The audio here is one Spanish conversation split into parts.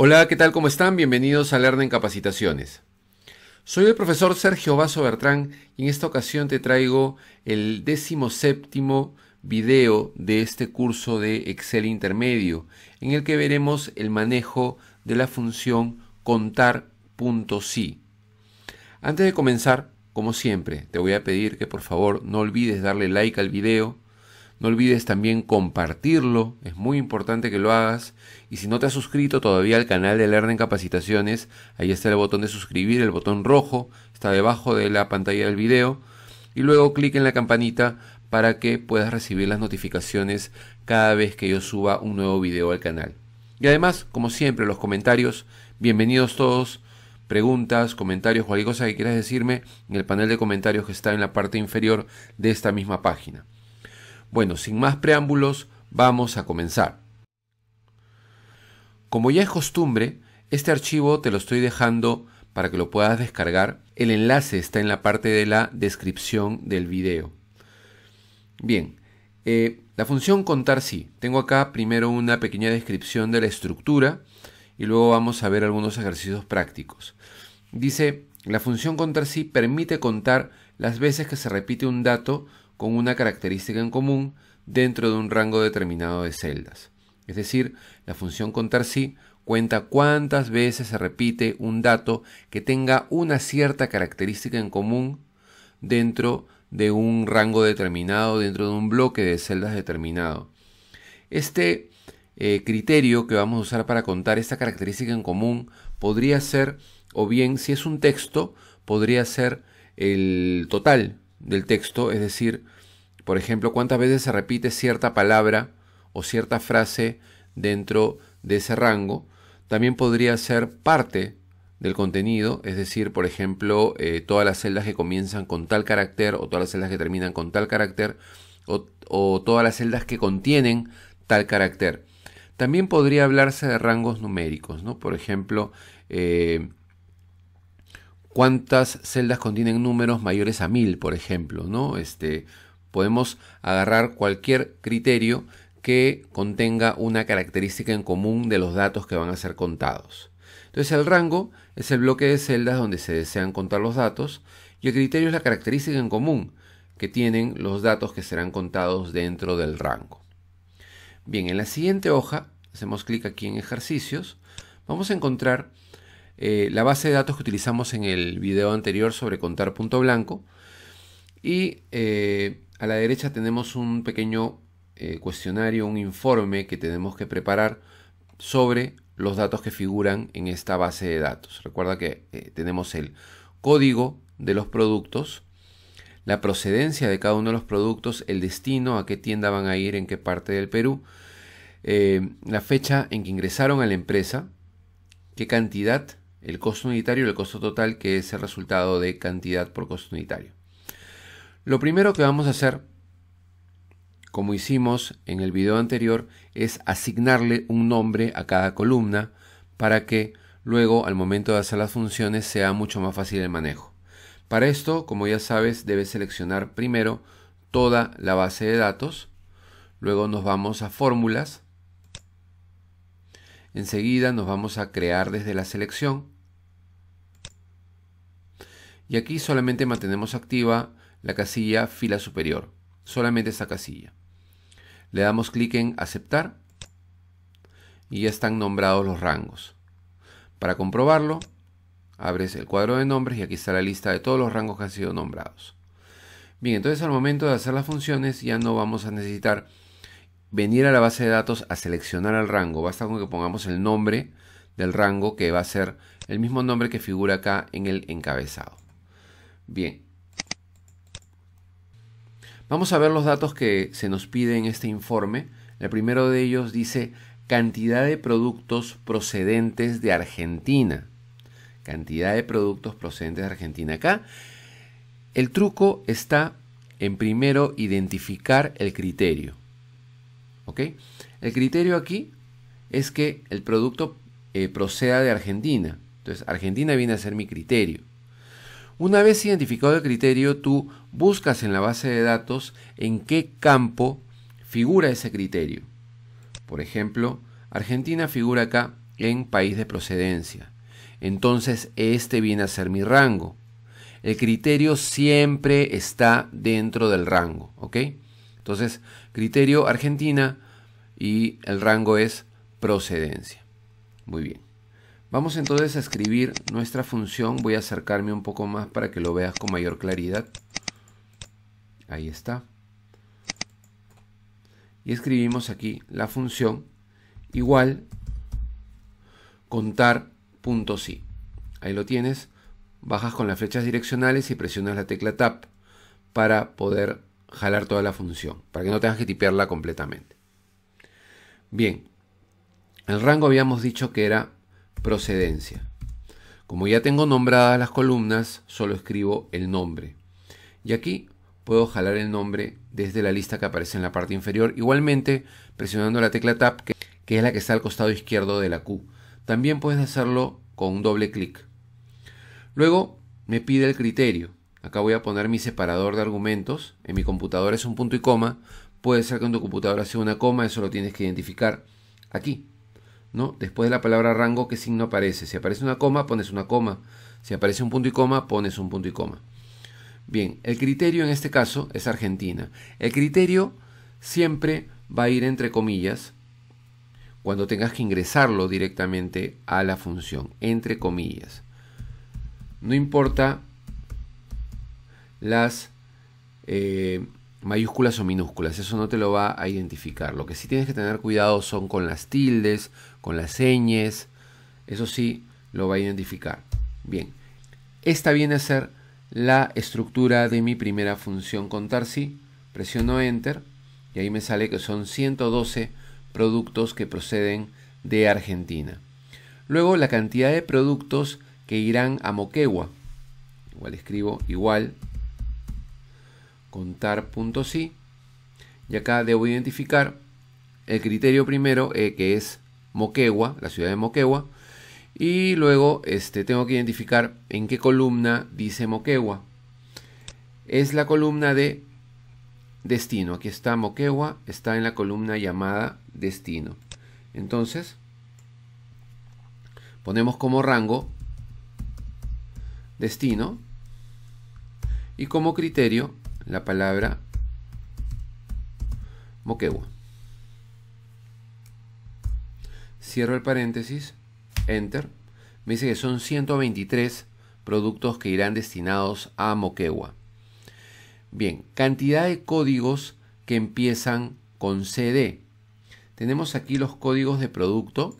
Hola, ¿qué tal? ¿Cómo están? Bienvenidos a Learning en Capacitaciones. Soy el profesor Sergio Vaso Bertrán y en esta ocasión te traigo el séptimo video de este curso de Excel intermedio, en el que veremos el manejo de la función contar.si. Antes de comenzar, como siempre, te voy a pedir que por favor no olvides darle like al video, no olvides también compartirlo, es muy importante que lo hagas. Y si no te has suscrito todavía al canal de Learning Capacitaciones, ahí está el botón de suscribir, el botón rojo, está debajo de la pantalla del video. Y luego clic en la campanita para que puedas recibir las notificaciones cada vez que yo suba un nuevo video al canal. Y además, como siempre, los comentarios, bienvenidos todos, preguntas, comentarios, cualquier cosa que quieras decirme en el panel de comentarios que está en la parte inferior de esta misma página. Bueno, sin más preámbulos, vamos a comenzar. Como ya es costumbre, este archivo te lo estoy dejando para que lo puedas descargar. El enlace está en la parte de la descripción del video. Bien, eh, la función contar sí. Tengo acá primero una pequeña descripción de la estructura y luego vamos a ver algunos ejercicios prácticos. Dice, la función contar sí permite contar las veces que se repite un dato con una característica en común dentro de un rango determinado de celdas. Es decir, la función contar sí cuenta cuántas veces se repite un dato que tenga una cierta característica en común dentro de un rango determinado, dentro de un bloque de celdas determinado. Este eh, criterio que vamos a usar para contar esta característica en común podría ser, o bien si es un texto, podría ser el total, del texto, es decir, por ejemplo, cuántas veces se repite cierta palabra o cierta frase dentro de ese rango, también podría ser parte del contenido, es decir, por ejemplo, eh, todas las celdas que comienzan con tal carácter o todas las celdas que terminan con tal carácter o, todas las celdas que contienen tal carácter. También podría hablarse de rangos numéricos, ¿no? Por ejemplo, eh, cuántas celdas contienen números mayores a 1000, por ejemplo, ¿no? Este, podemos agarrar cualquier criterio que contenga una característica en común de los datos que van a ser contados. Entonces el rango es el bloque de celdas donde se desean contar los datos y el criterio es la característica en común que tienen los datos que serán contados dentro del rango. Bien, en la siguiente hoja, hacemos clic aquí en ejercicios, vamos a encontrar eh, la base de datos que utilizamos en el video anterior sobre contar punto blanco. Y eh, a la derecha tenemos un pequeño eh, cuestionario, un informe que tenemos que preparar sobre los datos que figuran en esta base de datos. Recuerda que tenemos el código de los productos, la procedencia de cada uno de los productos, el destino, a qué tienda van a ir, en qué parte del Perú, la fecha en que ingresaron a la empresa, qué cantidad el costo unitario y el costo total, que es el resultado de cantidad por costo unitario. Lo primero que vamos a hacer, como hicimos en el video anterior, es asignarle un nombre a cada columna para que luego al momento de hacer las funciones sea mucho más fácil el manejo. Para esto, como ya sabes, debes seleccionar primero toda la base de datos, luego nos vamos a fórmulas, Enseguida nos vamos a crear desde la selección. Y aquí solamente mantenemos activa la casilla fila superior. Solamente esta casilla. Le damos clic en aceptar. Y ya están nombrados los rangos. Para comprobarlo, abres el cuadro de nombres y aquí está la lista de todos los rangos que han sido nombrados. Bien, entonces al momento de hacer las funciones ya no vamos a necesitar venir a la base de datos a seleccionar el rango. Basta con que pongamos el nombre del rango que va a ser el mismo nombre que figura acá en el encabezado. Bien. Vamos a ver los datos que se nos pide en este informe. El primero de ellos dice cantidad de productos procedentes de Argentina. Cantidad de productos procedentes de Argentina. Acá el truco está en primero identificar el criterio. ¿ok? El criterio aquí es que el producto eh, proceda de Argentina. Entonces, Argentina viene a ser mi criterio. Una vez identificado el criterio, tú buscas en la base de datos en qué campo figura ese criterio. Por ejemplo, Argentina figura acá en país de procedencia. Entonces, este viene a ser mi rango. El criterio siempre está dentro del rango, ¿ok? Entonces, criterio Argentina y el rango es procedencia. Muy bien. Vamos entonces a escribir nuestra función. Voy a acercarme un poco más para que lo veas con mayor claridad. Ahí está. Y escribimos aquí la función igual contar Ahí lo tienes. Bajas con las flechas direccionales y presionas la tecla Tab para poder jalar toda la función, para que no tengas que tipearla completamente. Bien, el rango habíamos dicho que era procedencia. Como ya tengo nombradas las columnas, solo escribo el nombre. Y aquí puedo jalar el nombre desde la lista que aparece en la parte inferior, igualmente presionando la tecla Tab, que, es la que está al costado izquierdo de la Q. También puedes hacerlo con un doble clic. Luego me pide el criterio. Acá voy a poner mi separador de argumentos. En mi computadora es un punto y coma. Puede ser que en tu computadora sea una coma, eso lo tienes que identificar aquí. ¿no? Después de la palabra rango, ¿qué signo aparece? Si aparece una coma, pones una coma. Si aparece un punto y coma, pones un punto y coma. Bien, el criterio en este caso es Argentina. El criterio siempre va a ir entre comillas cuando tengas que ingresarlo directamente a la función, entre comillas. No importa las eh, mayúsculas o minúsculas, eso no te lo va a identificar. Lo que sí tienes que tener cuidado son con las tildes, con las señas, eso sí lo va a identificar. Bien, esta viene a ser la estructura de mi primera función contar si. Presiono Enter y ahí me sale que son 112 productos que proceden de Argentina. Luego la cantidad de productos que irán a Moquegua. Igual escribo igual contar.si Y acá debo identificar el criterio primero, eh, que es Moquegua, la ciudad de Moquegua. Y luego este, tengo que identificar en qué columna dice Moquegua. Es la columna de destino. Aquí está Moquegua, está en la columna llamada destino. Entonces, ponemos como rango destino y como criterio la palabra Moquegua. Cierro el paréntesis, enter. Me dice que son 123 productos que irán destinados a Moquegua. Bien, cantidad de códigos que empiezan con CD. Tenemos aquí los códigos de producto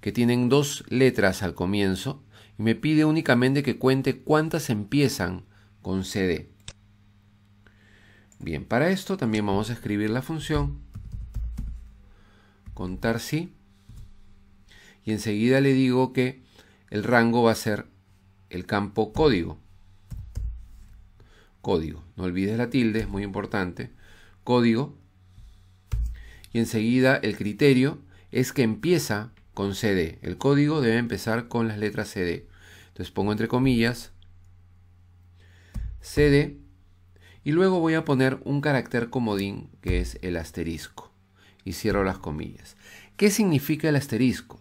que tienen dos letras al comienzo y me pide únicamente que cuente cuántas empiezan con CD. Bien, para esto también vamos a escribir la función contar sí y enseguida le digo que el rango va a ser el campo código. Código, no olvides la tilde, es muy importante. Código y enseguida el criterio es que empieza con CD. El código debe empezar con las letras CD. Entonces pongo entre comillas CD y luego voy a poner un carácter comodín que es el asterisco. Y cierro las comillas. ¿Qué significa el asterisco?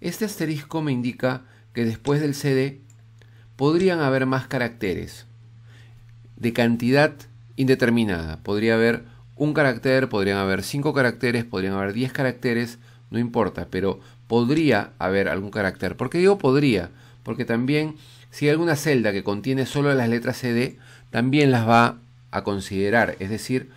Este asterisco me indica que después del CD podrían haber más caracteres de cantidad indeterminada. Podría haber un carácter, podrían haber cinco caracteres, podrían haber diez caracteres, no importa, pero podría haber algún carácter. ¿Por qué digo podría? Porque también si hay alguna celda que contiene solo las letras CD, también las va a considerar. Es decir,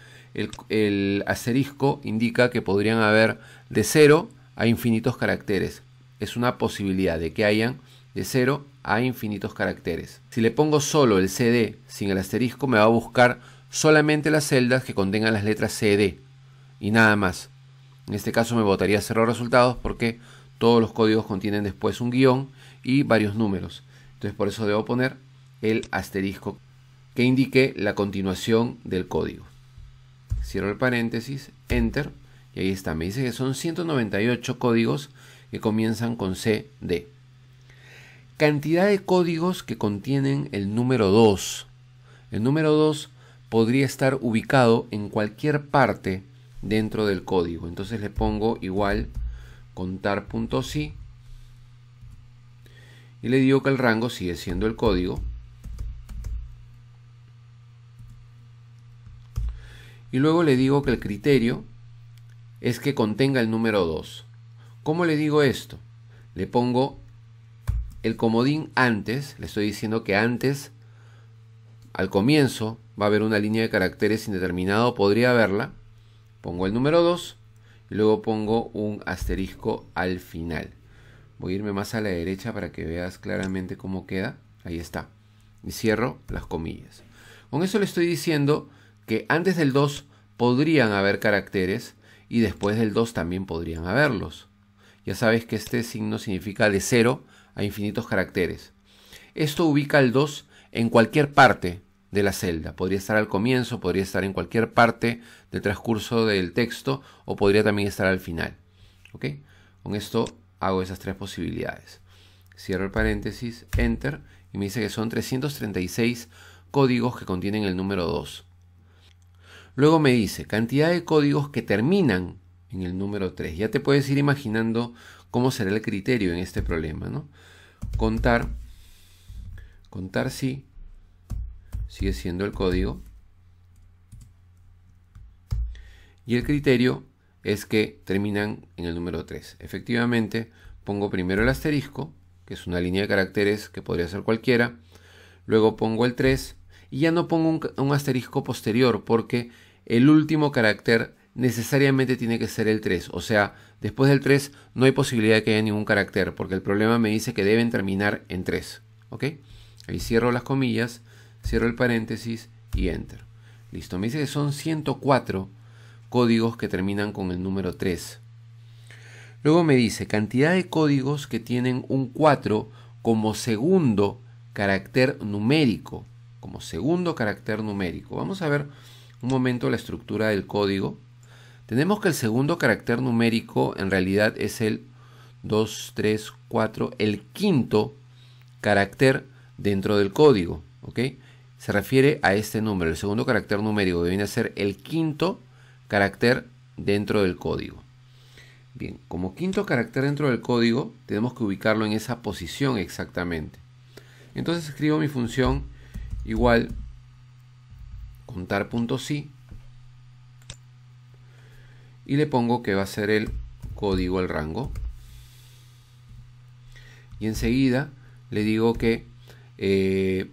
el, asterisco indica que podrían haber de 0 a infinitos caracteres. Es una posibilidad de que hayan de 0 a infinitos caracteres. Si le pongo solo el CD sin el asterisco, me va a buscar solamente las celdas que contengan las letras CD y nada más. En este caso me votaría cero resultados porque todos los códigos contienen después un guión y varios números. Entonces por eso debo poner el asterisco que indique la continuación del código. Cierro el paréntesis, enter, y ahí está, me dice que son 198 códigos que comienzan con CD. Cantidad de códigos que contienen el número 2. El número 2 podría estar ubicado en cualquier parte dentro del código. Entonces le pongo igual contar.si y le digo que el rango sigue siendo el código Y luego le digo que el criterio es que contenga el número 2. ¿Cómo le digo esto? Le pongo el comodín antes, le estoy diciendo que antes, al comienzo, va a haber una línea de caracteres indeterminado, podría haberla. Pongo el número 2 y luego pongo un asterisco al final. Voy a irme más a la derecha para que veas claramente cómo queda. Ahí está. Y cierro las comillas. Con eso le estoy diciendo que antes del 2 podrían haber caracteres y después del 2 también podrían haberlos. Ya sabes que este signo significa de 0 a infinitos caracteres. Esto ubica el 2 en cualquier parte de la celda. Podría estar al comienzo, podría estar en cualquier parte del transcurso del texto o podría también estar al final. Con esto hago esas tres posibilidades. Cierro el paréntesis, enter, y me dice que son 336 códigos que contienen el número 2. Luego me dice, cantidad de códigos que terminan en el número 3. Ya te puedes ir imaginando cómo será el criterio en este problema, ¿no? Contar, contar sí, sigue siendo el código. Y el criterio es que terminan en el número 3. Efectivamente, pongo primero el asterisco, que es una línea de caracteres que podría ser cualquiera. Luego pongo el 3 y ya no pongo un, asterisco posterior porque el último carácter necesariamente tiene que ser el 3. O sea, después del 3 no hay posibilidad de que haya ningún carácter, porque el problema me dice que deben terminar en 3. ¿Ok? Ahí cierro las comillas, cierro el paréntesis y enter. Listo, me dice que son 104 códigos que terminan con el número 3. Luego me dice cantidad de códigos que tienen un 4 como segundo carácter numérico segundo carácter numérico. Vamos a ver un momento la estructura del código. Tenemos que el segundo carácter numérico en realidad es el 2, 3, 4, el quinto carácter dentro del código. Se refiere a este número, el segundo carácter numérico, viene a ser el quinto carácter dentro del código. Bien, como quinto carácter dentro del código, tenemos que ubicarlo en esa posición exactamente. Entonces escribo mi función igual contar punto sí y le pongo que va a ser el código al rango y enseguida le digo que eh,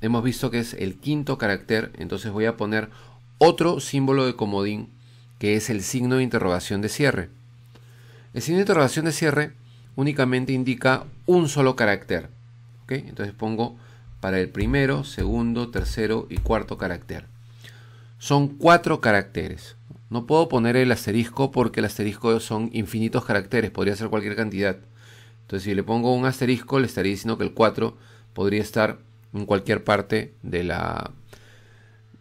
hemos visto que es el quinto carácter entonces voy a poner otro símbolo de comodín que es el signo de interrogación de cierre el signo de interrogación de cierre únicamente indica un solo carácter ¿okay? entonces pongo para el primero, segundo, tercero y cuarto carácter. Son cuatro caracteres. No puedo poner el asterisco porque el asterisco son infinitos caracteres, podría ser cualquier cantidad. Entonces si le pongo un asterisco le estaría diciendo que el 4 podría estar en cualquier parte de la,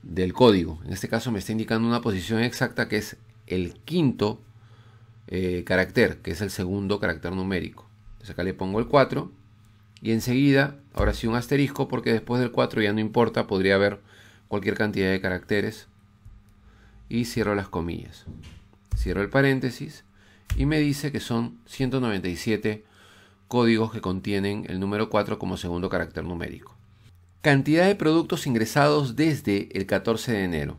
del código. En este caso me está indicando una posición exacta que es el quinto eh, carácter, que es el segundo carácter numérico. Entonces acá le pongo el 4 y enseguida, ahora sí un asterisco, porque después del 4 ya no importa, podría haber cualquier cantidad de caracteres. Y cierro las comillas. Cierro el paréntesis y me dice que son 197 códigos que contienen el número 4 como segundo carácter numérico. Cantidad de productos ingresados desde el 14 de enero.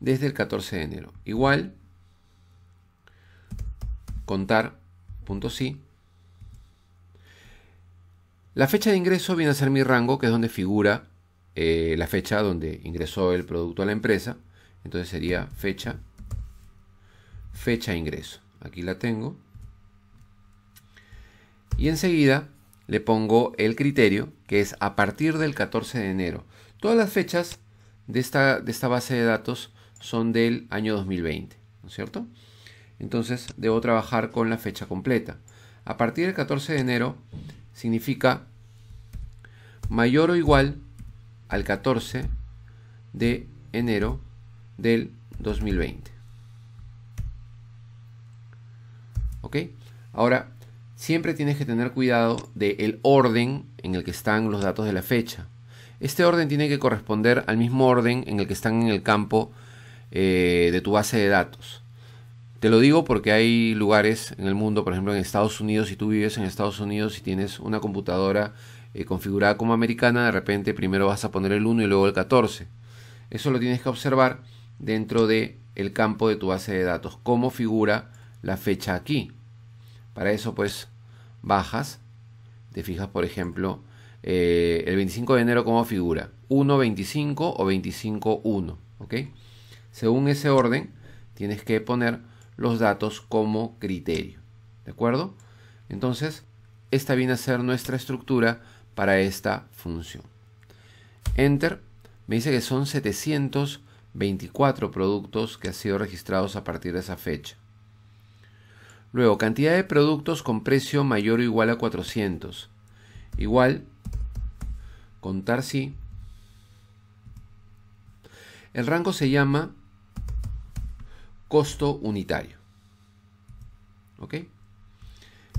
Desde el 14 de enero. Igual, contar, punto sí, la fecha de ingreso viene a ser mi rango, que es donde figura eh, la fecha donde ingresó el producto a la empresa. Entonces sería fecha, fecha ingreso. Aquí la tengo. Y enseguida le pongo el criterio, que es a partir del 14 de enero. Todas las fechas de esta, de esta base de datos son del año 2020, ¿no es cierto? Entonces debo trabajar con la fecha completa. A partir del 14 de enero significa mayor o igual al 14 de enero del 2020. ¿Ok? Ahora, siempre tienes que tener cuidado del orden en el que están los datos de la fecha. Este orden tiene que corresponder al mismo orden en el que están en el campo eh, de tu base de datos. Te lo digo porque hay lugares en el mundo, por ejemplo en Estados Unidos, si tú vives en Estados Unidos y tienes una computadora eh, configurada como americana, de repente primero vas a poner el 1 y luego el 14. Eso lo tienes que observar dentro del el campo de tu base de datos, cómo figura la fecha aquí. Para eso pues bajas, te fijas por ejemplo eh, el 25 de enero cómo figura, 1.25 o 25.1, ¿ok? Según ese orden tienes que poner los datos como criterio. ¿De acuerdo? Entonces, esta viene a ser nuestra estructura para esta función. Enter. Me dice que son 724 productos que han sido registrados a partir de esa fecha. Luego, cantidad de productos con precio mayor o igual a 400. Igual, contar sí. El rango se llama costo unitario. ¿Ok?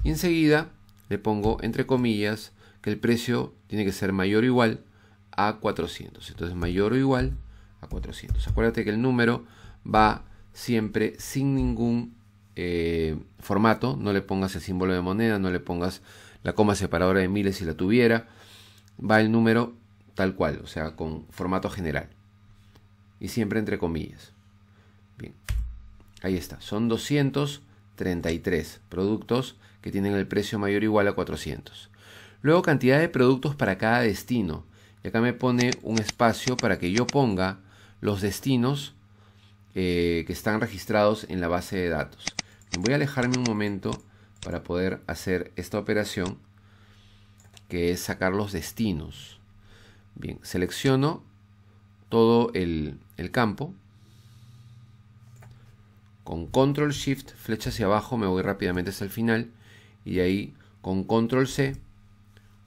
Y enseguida le pongo entre comillas que el precio tiene que ser mayor o igual a 400. Entonces mayor o igual a 400. Acuérdate que el número va siempre sin ningún eh, formato. No le pongas el símbolo de moneda, no le pongas la coma separadora de miles si la tuviera. Va el número tal cual, o sea, con formato general. Y siempre entre comillas. Bien. Ahí está, son 233 productos que tienen el precio mayor o igual a 400. Luego cantidad de productos para cada destino. Y acá me pone un espacio para que yo ponga los destinos eh, que están registrados en la base de datos. Voy a alejarme un momento para poder hacer esta operación que es sacar los destinos. Bien, selecciono todo el campo con control shift, flecha hacia abajo, me voy rápidamente hasta el final. Y ahí con control C,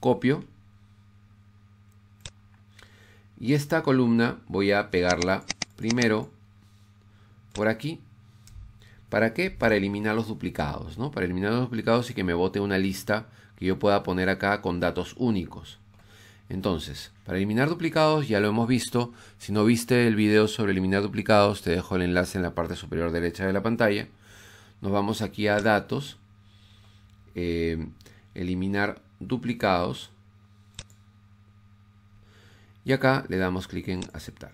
copio. Y esta columna voy a pegarla primero por aquí. ¿Para qué? Para eliminar los duplicados, ¿no? Para eliminar los duplicados y que me bote una lista que yo pueda poner acá con datos únicos. Entonces, para eliminar duplicados ya lo hemos visto. Si no viste el video sobre eliminar duplicados, te dejo el enlace en la parte superior derecha de la pantalla. Nos vamos aquí a datos, eh, eliminar duplicados. Y acá le damos clic en aceptar.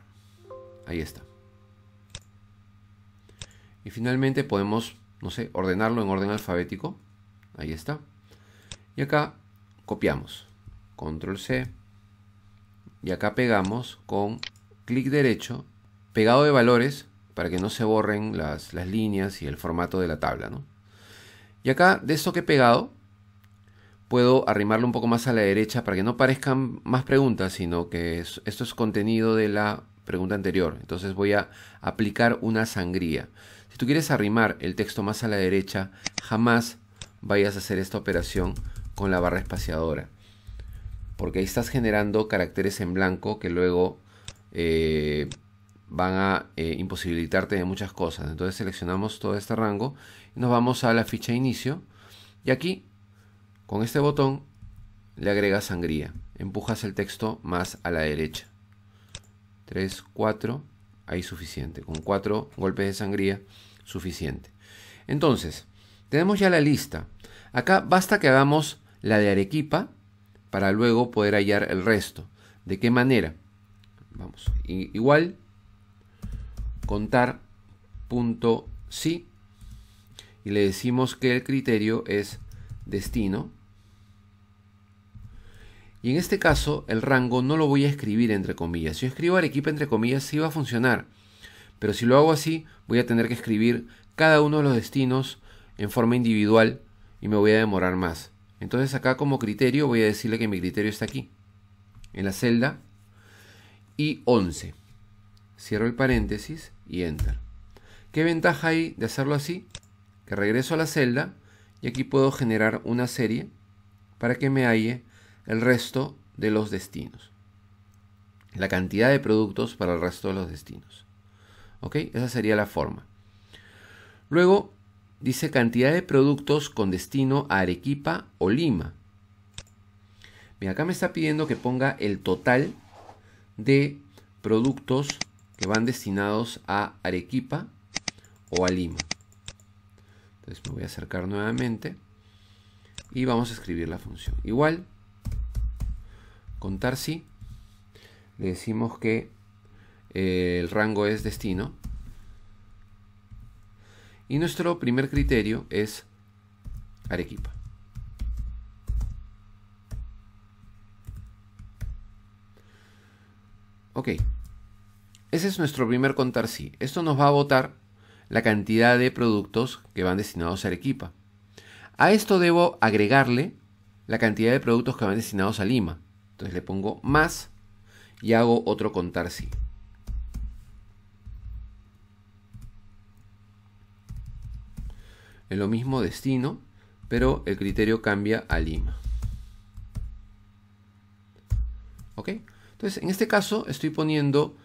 Ahí está. Y finalmente podemos, no sé, ordenarlo en orden alfabético. Ahí está. Y acá copiamos. Control C y acá pegamos con clic derecho, pegado de valores para que no se borren las, líneas y el formato de la tabla. Y acá de esto que he pegado puedo arrimarlo un poco más a la derecha para que no parezcan más preguntas, sino que esto es contenido de la pregunta anterior. Entonces voy a aplicar una sangría. Si tú quieres arrimar el texto más a la derecha, jamás vayas a hacer esta operación con la barra espaciadora porque ahí estás generando caracteres en blanco que luego eh, van a eh, imposibilitarte de muchas cosas. Entonces seleccionamos todo este rango y nos vamos a la ficha inicio y aquí con este botón le agregas sangría. Empujas el texto más a la derecha. 3, 4, ahí suficiente. Con 4 golpes de sangría, suficiente. Entonces, tenemos ya la lista. Acá basta que hagamos la de Arequipa para luego poder hallar el resto. ¿De qué manera? Vamos, igual, contar punto sí y le decimos que el criterio es destino. Y en este caso el rango no lo voy a escribir entre comillas. Si yo escribo equipo entre comillas sí va a funcionar. Pero si lo hago así voy a tener que escribir cada uno de los destinos en forma individual y me voy a demorar más. Entonces acá como criterio voy a decirle que mi criterio está aquí, en la celda y 11. Cierro el paréntesis y enter. ¿Qué ventaja hay de hacerlo así? Que regreso a la celda y aquí puedo generar una serie para que me halle el resto de los destinos. La cantidad de productos para el resto de los destinos. ¿Ok? Esa sería la forma. Luego Dice cantidad de productos con destino a Arequipa o Lima. Mira, acá me está pidiendo que ponga el total de productos que van destinados a Arequipa o a Lima. Entonces me voy a acercar nuevamente y vamos a escribir la función. Igual, contar si, sí, le decimos que eh, el rango es destino y nuestro primer criterio es Arequipa. Ok, ese es nuestro primer contar sí. Esto nos va a votar la cantidad de productos que van destinados a Arequipa. A esto debo agregarle la cantidad de productos que van destinados a Lima. Entonces le pongo más y hago otro contar sí. en lo mismo destino, pero el criterio cambia a Lima. ¿Ok? Entonces, en este caso estoy poniendo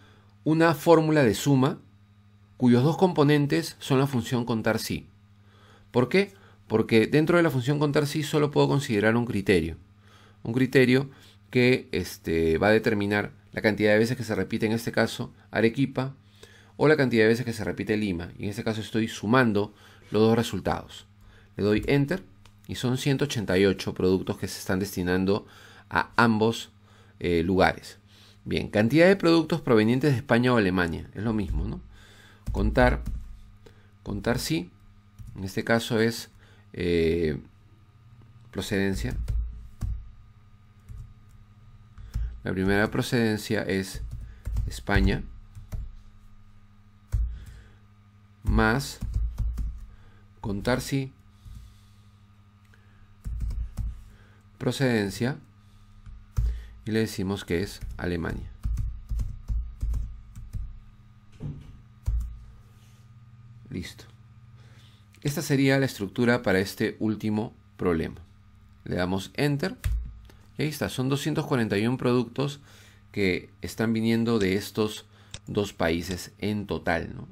una fórmula de suma cuyos dos componentes son la función contar sí. ¿Por qué? Porque dentro de la función contar sí solo puedo considerar un criterio. Un criterio que este, va a determinar la cantidad de veces que se repite en este caso Arequipa o la cantidad de veces que se repite Lima. Y en este caso estoy sumando los dos resultados. Le doy enter y son 188 productos que se están destinando a ambos eh, lugares. Bien, cantidad de productos provenientes de España o Alemania, es lo mismo, ¿no? Contar, contar sí, en este caso es eh, procedencia. La primera procedencia es España más contar si procedencia y le decimos que es Alemania. Listo. Esta sería la estructura para este último problema. Le damos Enter. Y ahí está. Son 241 productos que están viniendo de estos dos países en total. ¿no?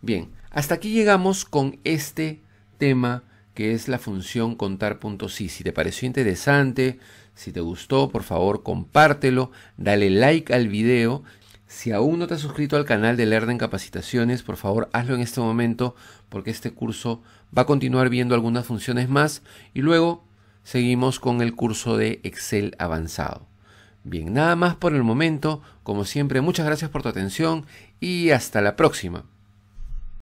Bien. Hasta aquí llegamos con este tema que es la función contar.si. Si te pareció interesante, si te gustó, por favor compártelo, dale like al video. Si aún no te has suscrito al canal de Lerda en Capacitaciones, por favor hazlo en este momento porque este curso va a continuar viendo algunas funciones más y luego seguimos con el curso de Excel avanzado. Bien, nada más por el momento. Como siempre, muchas gracias por tu atención y hasta la próxima.